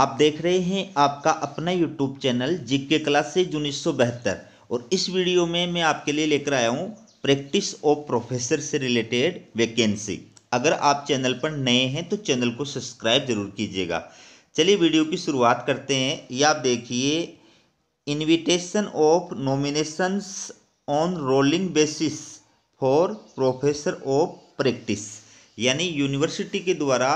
आप देख रहे हैं आपका अपना यूट्यूब चैनल जिक्के क्लासेज उन्नीस और इस वीडियो में मैं आपके लिए लेकर आया हूँ प्रैक्टिस ऑफ प्रोफेसर से रिलेटेड वैकेंसी अगर आप चैनल पर नए हैं तो चैनल को सब्सक्राइब जरूर कीजिएगा चलिए वीडियो की शुरुआत करते हैं ये आप देखिए invitation of nominations on rolling basis for professor of practice यानी यूनिवर्सिटी के द्वारा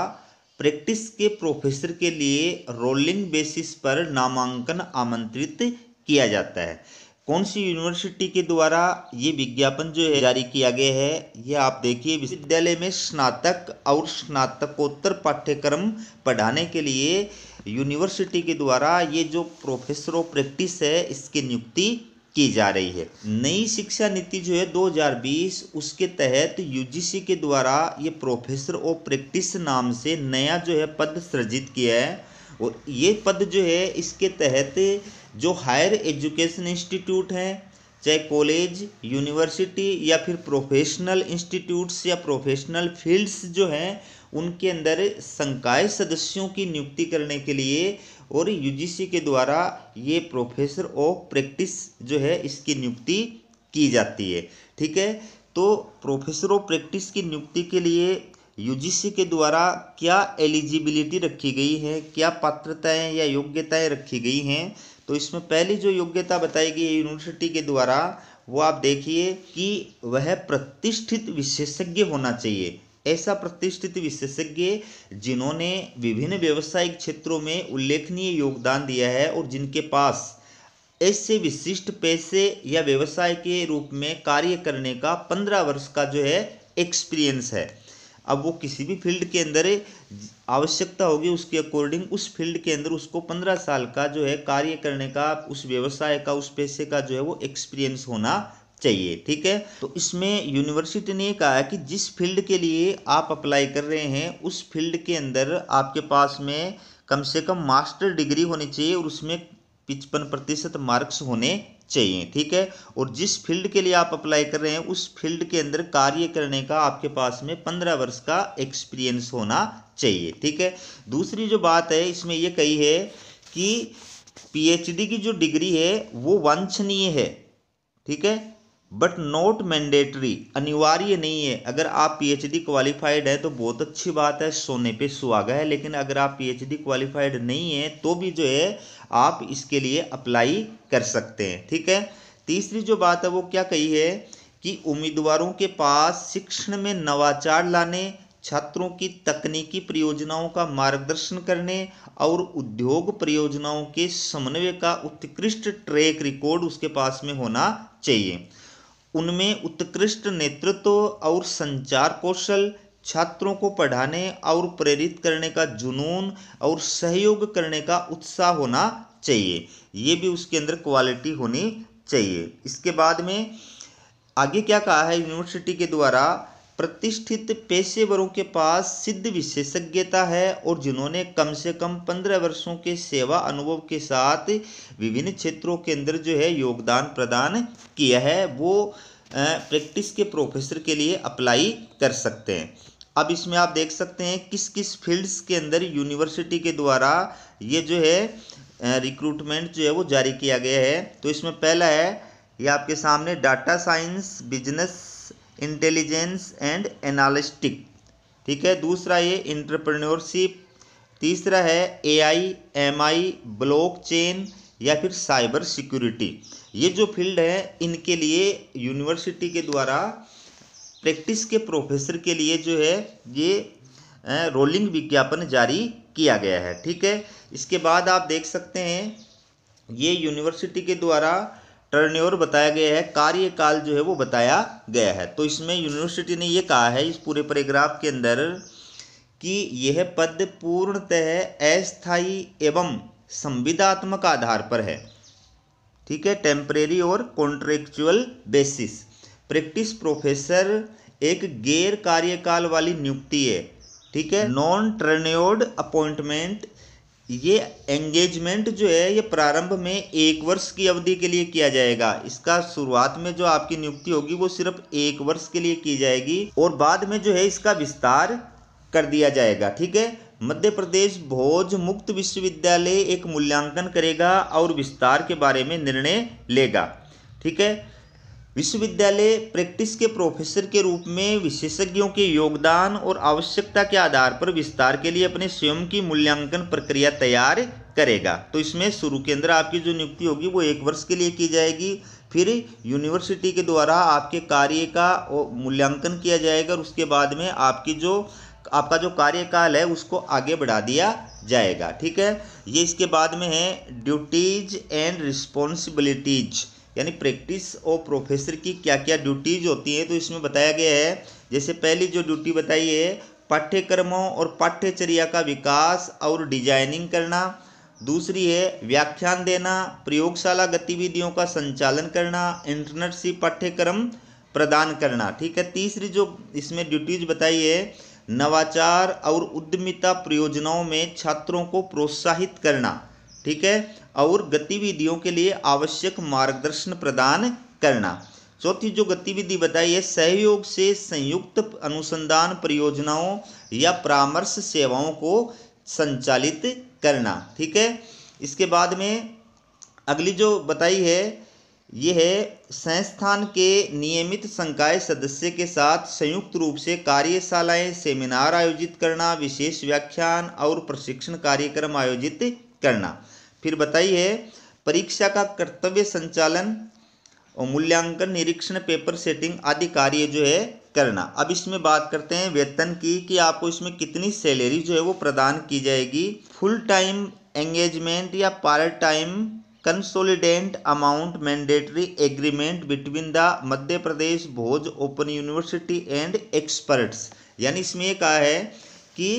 प्रैक्टिस के प्रोफेसर के लिए रोलिंग बेसिस पर नामांकन आमंत्रित किया जाता है कौन सी यूनिवर्सिटी के द्वारा ये विज्ञापन जो है जारी किया गया है यह आप देखिए विश्वविद्यालय में स्नातक और स्नातकोत्तर पाठ्यक्रम पढ़ाने के लिए यूनिवर्सिटी के द्वारा ये जो प्रोफेसर ऑफ प्रैक्टिस है इसकी नियुक्ति की जा रही है नई शिक्षा नीति जो है 2020 उसके तहत यूजीसी के द्वारा ये प्रोफेसर ऑफ प्रैक्टिस नाम से नया जो है पद सृजित किया है और ये पद जो है इसके तहत जो हायर एजुकेशन इंस्टीट्यूट हैं चाहे कॉलेज यूनिवर्सिटी या फिर प्रोफेशनल इंस्टीट्यूट्स या प्रोफेशनल फील्ड्स जो हैं उनके अंदर संकाय सदस्यों की नियुक्ति करने के लिए और यूजीसी के द्वारा ये प्रोफेसर ऑफ प्रैक्टिस जो है इसकी नियुक्ति की जाती है ठीक है तो प्रोफेसर ऑफ प्रैक्टिस की नियुक्ति के लिए यूजीसी के द्वारा क्या एलिजिबिलिटी रखी गई है क्या पात्रताएं या योग्यताएं रखी गई हैं तो इसमें पहली जो योग्यता बताई गई है यूनिवर्सिटी के द्वारा वो आप देखिए कि वह प्रतिष्ठित विशेषज्ञ होना चाहिए ऐसा प्रतिष्ठित विशेषज्ञ जिन्होंने विभिन्न व्यवसायिक क्षेत्रों में उल्लेखनीय योगदान दिया है और जिनके पास ऐसे विशिष्ट पैसे या व्यवसाय के रूप में कार्य करने का पंद्रह वर्ष का जो है एक्सपीरियंस है अब वो किसी भी फील्ड के अंदर आवश्यकता होगी उसके अकॉर्डिंग उस फील्ड के अंदर उसको पंद्रह साल का जो है कार्य करने का उस व्यवसाय का उस पैसे का जो है वो एक्सपीरियंस होना चाहिए ठीक है तो इसमें यूनिवर्सिटी ने कहा है कि जिस फील्ड के लिए आप अप्लाई कर रहे हैं उस फील्ड के अंदर आपके पास में कम से कम मास्टर डिग्री होनी चाहिए और उसमें पिचपन प्रतिशत मार्क्स होने चाहिए ठीक है और जिस फील्ड के लिए आप अप्लाई कर रहे हैं उस फील्ड के अंदर कार्य करने का आपके पास में पंद्रह वर्ष का एक्सपीरियंस होना चाहिए ठीक है दूसरी जो बात है इसमें यह कही है कि पीएचडी की जो डिग्री है वो वांछनीय है ठीक है बट नॉट मैंडेटरी अनिवार्य नहीं है अगर आप पीएचडी क्वालिफाइड है तो बहुत अच्छी बात है सोने पे सुहागा है लेकिन अगर आप पीएचडी क्वालिफाइड नहीं है तो भी जो है आप इसके लिए अप्लाई कर सकते हैं ठीक है तीसरी जो बात है वो क्या कही है कि उम्मीदवारों के पास शिक्षण में नवाचार लाने छात्रों की तकनीकी परियोजनाओं का मार्गदर्शन करने और उद्योग परियोजनाओं के समन्वय का उत्कृष्ट ट्रैक रिकॉर्ड उसके पास में होना चाहिए उनमें उत्कृष्ट नेतृत्व और संचार कौशल छात्रों को पढ़ाने और प्रेरित करने का जुनून और सहयोग करने का उत्साह होना चाहिए ये भी उसके अंदर क्वालिटी होनी चाहिए इसके बाद में आगे क्या कहा है यूनिवर्सिटी के द्वारा प्रतिष्ठित पेशेवरों के पास सिद्ध विशेषज्ञता है और जिन्होंने कम से कम पंद्रह वर्षों के सेवा अनुभव के साथ विभिन्न क्षेत्रों के अंदर जो है योगदान प्रदान किया है वो प्रैक्टिस के प्रोफेसर के लिए अप्लाई कर सकते हैं अब इसमें आप देख सकते हैं किस किस फील्ड्स के अंदर यूनिवर्सिटी के द्वारा ये जो है रिक्रूटमेंट जो है वो जारी किया गया है तो इसमें पहला है ये आपके सामने data science business intelligence and analytics ठीक है दूसरा ये इंटरप्रेन्योरशिप तीसरा है एआई एमआई ब्लॉकचेन या फिर साइबर सिक्योरिटी ये जो फील्ड है इनके लिए यूनिवर्सिटी के द्वारा प्रैक्टिस के प्रोफेसर के लिए जो है ये रोलिंग विज्ञापन जारी किया गया है ठीक है इसके बाद आप देख सकते हैं ये यूनिवर्सिटी के द्वारा टर्न्योर बताया गया है कार्यकाल जो है वो बताया गया है तो इसमें यूनिवर्सिटी ने ये कहा है इस पूरे पैराग्राफ के अंदर कि यह पद पूर्णतः अस्थायी एवं संविदात्मक आधार पर है ठीक है टेम्परेरी और कॉन्ट्रेक्चुअल बेसिस प्रैक्टिस प्रोफेसर एक गैर कार्यकाल वाली नियुक्ति है ठीक है नॉन टर्न्योर्ड अपॉइंटमेंट ये एंगेजमेंट जो है ये प्रारंभ में एक वर्ष की अवधि के लिए किया जाएगा इसका शुरुआत में जो आपकी नियुक्ति होगी वो सिर्फ एक वर्ष के लिए की जाएगी और बाद में जो है इसका विस्तार कर दिया जाएगा ठीक है मध्य प्रदेश भोज मुक्त विश्वविद्यालय एक मूल्यांकन करेगा और विस्तार के बारे में निर्णय लेगा ठीक है विश्वविद्यालय प्रैक्टिस के प्रोफेसर के रूप में विशेषज्ञों के योगदान और आवश्यकता के आधार पर विस्तार के लिए अपने स्वयं की मूल्यांकन प्रक्रिया तैयार करेगा तो इसमें शुरू के अंदर आपकी जो नियुक्ति होगी वो एक वर्ष के लिए की जाएगी फिर यूनिवर्सिटी के द्वारा आपके कार्य का मूल्यांकन किया जाएगा और उसके बाद में आपकी जो आपका जो कार्यकाल है उसको आगे बढ़ा दिया जाएगा ठीक है ये इसके बाद में है ड्यूटीज एंड रिस्पॉन्सिबिलिटीज़ यानी प्रैक्टिस और प्रोफेसर की क्या क्या ड्यूटीज़ होती है तो इसमें बताया गया है जैसे पहली जो ड्यूटी बताई है पाठ्यक्रमों और पाठ्यचर्या का विकास और डिजाइनिंग करना दूसरी है व्याख्यान देना प्रयोगशाला गतिविधियों का संचालन करना इंटर्नशिप पाठ्यक्रम प्रदान करना ठीक है तीसरी जो इसमें ड्यूटीज बताई है नवाचार और उद्यमिता प्रयोजनाओं में छात्रों को प्रोत्साहित करना ठीक है और गतिविधियों के लिए आवश्यक मार्गदर्शन प्रदान करना चौथी जो गतिविधि बताई है सहयोग से संयुक्त अनुसंधान परियोजनाओं या परामर्श सेवाओं को संचालित करना ठीक है इसके बाद में अगली जो बताई है यह है संस्थान के नियमित संकाय सदस्य के साथ संयुक्त रूप से कार्यशालाएं सेमिनार आयोजित करना विशेष व्याख्यान और प्रशिक्षण कार्यक्रम आयोजित करना फिर बताइए परीक्षा का कर्तव्य संचालन और मूल्यांकन निरीक्षण पेपर सेटिंग आदि कार्य जो है करना अब इसमें बात करते हैं वेतन की कि आपको इसमें कितनी सैलरी जो है वो प्रदान की जाएगी फुल टाइम एंगेजमेंट या part time consolidated amount mandatory agreement between the Madhya Pradesh Bhoj open university and experts यानी इसमें यह कहा है कि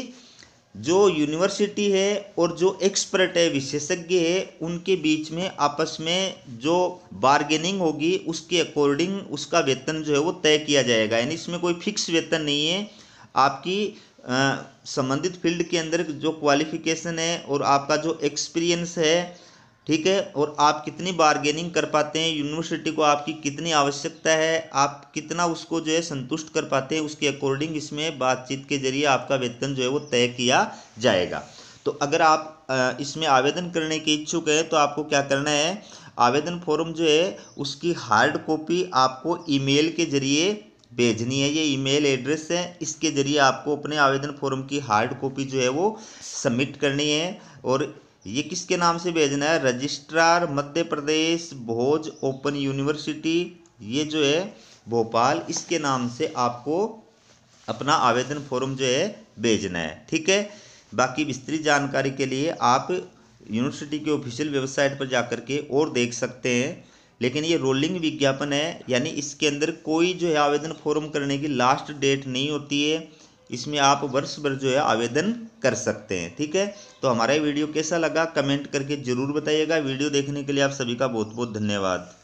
जो यूनिवर्सिटी है और जो एक्सपर्ट है विशेषज्ञ है उनके बीच में आपस में जो बार्गेनिंग होगी उसके अकॉर्डिंग उसका वेतन जो है वो तय किया जाएगा यानी इसमें कोई फिक्स वेतन नहीं है आपकी संबंधित फील्ड के अंदर जो क्वालिफिकेशन है और आपका जो एक्सपीरियंस है ठीक है और आप कितनी बारगेनिंग कर पाते हैं यूनिवर्सिटी को आपकी कितनी आवश्यकता है आप कितना उसको जो है संतुष्ट कर पाते हैं उसके अकॉर्डिंग इसमें बातचीत के जरिए आपका वेतन जो है वो तय किया जाएगा तो अगर आप इसमें आवेदन करने के इच्छुक हैं तो आपको क्या करना है आवेदन फॉर्म जो है उसकी हार्ड कॉपी आपको ईमेल के जरिए भेजनी है ये ईमेल एड्रेस है इसके ज़रिए आपको अपने आवेदन फॉर्म की हार्ड कॉपी जो है वो सबमिट करनी है और ये किसके नाम से भेजना है registrar Madhya Pradesh Bhoj open university ये जो है भोपाल इसके नाम से आपको अपना आवेदन फॉर्म जो है भेजना है ठीक है बाकी विस्तृत जानकारी के लिए आप यूनिवर्सिटी के ऑफिशियल वेबसाइट पर जाकर के और देख सकते हैं लेकिन ये रोलिंग विज्ञापन है यानी इसके अंदर कोई जो है आवेदन फॉर्म करने की लास्ट डेट नहीं होती है इसमें आप वर्ष भर जो है आवेदन कर सकते हैं ठीक है तो हमारा ये वीडियो कैसा लगा कमेंट करके ज़रूर बताइएगा वीडियो देखने के लिए आप सभी का बहुत बहुत धन्यवाद